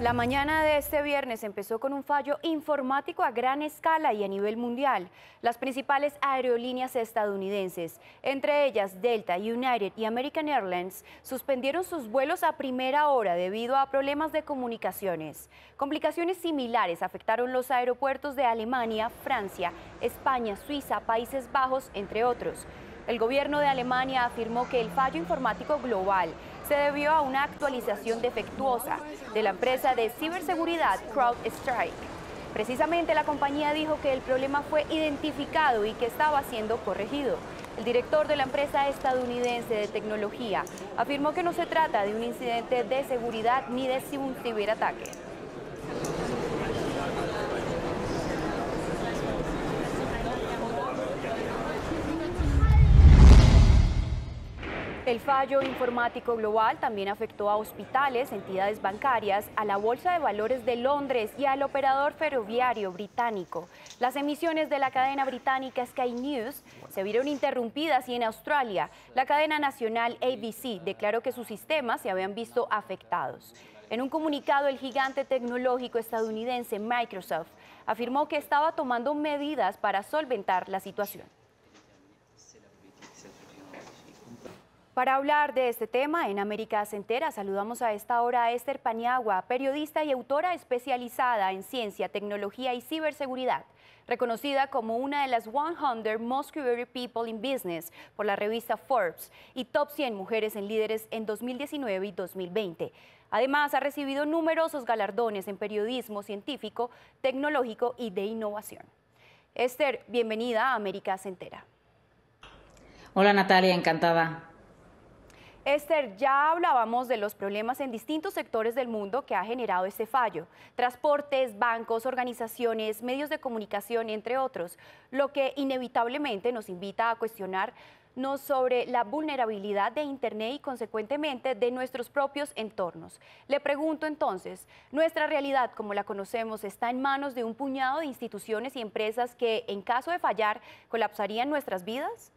La mañana de este viernes empezó con un fallo informático a gran escala y a nivel mundial. Las principales aerolíneas estadounidenses, entre ellas Delta, United y American Airlines, suspendieron sus vuelos a primera hora debido a problemas de comunicaciones. Complicaciones similares afectaron los aeropuertos de Alemania, Francia, España, Suiza, Países Bajos, entre otros. El gobierno de Alemania afirmó que el fallo informático global se debió a una actualización defectuosa de la empresa de ciberseguridad CrowdStrike. Precisamente la compañía dijo que el problema fue identificado y que estaba siendo corregido. El director de la empresa estadounidense de tecnología afirmó que no se trata de un incidente de seguridad ni de un ciberataque. El fallo informático global también afectó a hospitales, entidades bancarias, a la Bolsa de Valores de Londres y al operador ferroviario británico. Las emisiones de la cadena británica Sky News se vieron interrumpidas y en Australia la cadena nacional ABC declaró que sus sistemas se habían visto afectados. En un comunicado, el gigante tecnológico estadounidense Microsoft afirmó que estaba tomando medidas para solventar la situación. Para hablar de este tema en América Centera, saludamos a esta hora a Esther Paniagua, periodista y autora especializada en ciencia, tecnología y ciberseguridad, reconocida como una de las 100 Most People in Business por la revista Forbes y Top 100 Mujeres en Líderes en 2019 y 2020. Además, ha recibido numerosos galardones en periodismo científico, tecnológico y de innovación. Esther, bienvenida a América Centera. Hola Natalia, encantada. Esther, ya hablábamos de los problemas en distintos sectores del mundo que ha generado este fallo. Transportes, bancos, organizaciones, medios de comunicación, entre otros. Lo que inevitablemente nos invita a cuestionarnos sobre la vulnerabilidad de Internet y consecuentemente de nuestros propios entornos. Le pregunto entonces, ¿nuestra realidad como la conocemos está en manos de un puñado de instituciones y empresas que en caso de fallar colapsarían nuestras vidas?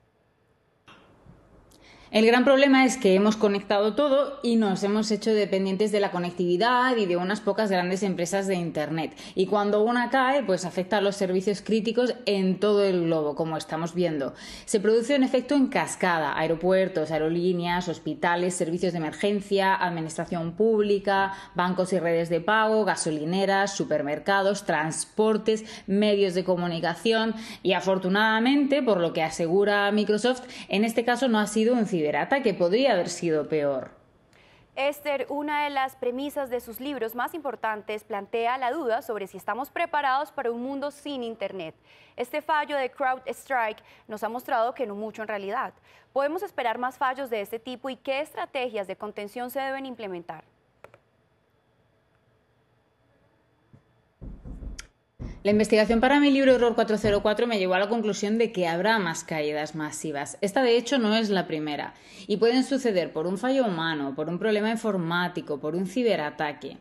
El gran problema es que hemos conectado todo y nos hemos hecho dependientes de la conectividad y de unas pocas grandes empresas de Internet. Y cuando una cae, pues afecta a los servicios críticos en todo el globo, como estamos viendo. Se produce un efecto en cascada. Aeropuertos, aerolíneas, hospitales, servicios de emergencia, administración pública, bancos y redes de pago, gasolineras, supermercados, transportes, medios de comunicación. Y afortunadamente, por lo que asegura Microsoft, en este caso no ha sido un que podría haber sido peor. Esther, una de las premisas de sus libros más importantes, plantea la duda sobre si estamos preparados para un mundo sin Internet. Este fallo de CrowdStrike nos ha mostrado que no mucho en realidad. ¿Podemos esperar más fallos de este tipo y qué estrategias de contención se deben implementar? La investigación para mi libro Error 404 me llevó a la conclusión de que habrá más caídas masivas. Esta de hecho no es la primera y pueden suceder por un fallo humano, por un problema informático, por un ciberataque.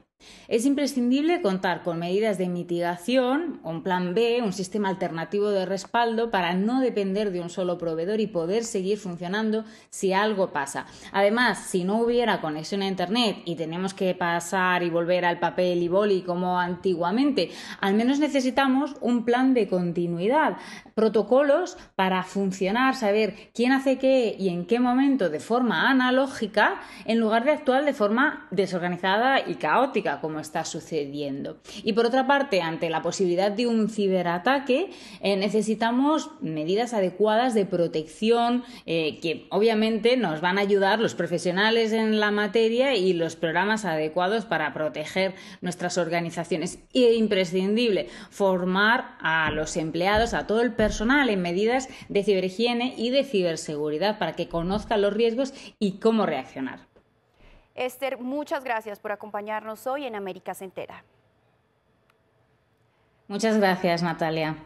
Es imprescindible contar con medidas de mitigación, un plan B, un sistema alternativo de respaldo para no depender de un solo proveedor y poder seguir funcionando si algo pasa. Además, si no hubiera conexión a Internet y tenemos que pasar y volver al papel y boli como antiguamente, al menos necesitamos un plan de continuidad, protocolos para funcionar, saber quién hace qué y en qué momento de forma analógica, en lugar de actuar de forma desorganizada y caótica, está sucediendo. Y por otra parte, ante la posibilidad de un ciberataque, eh, necesitamos medidas adecuadas de protección eh, que obviamente nos van a ayudar los profesionales en la materia y los programas adecuados para proteger nuestras organizaciones. Es imprescindible formar a los empleados, a todo el personal en medidas de ciberhigiene y de ciberseguridad para que conozcan los riesgos y cómo reaccionar. Esther, muchas gracias por acompañarnos hoy en América Centera. Muchas gracias, Natalia.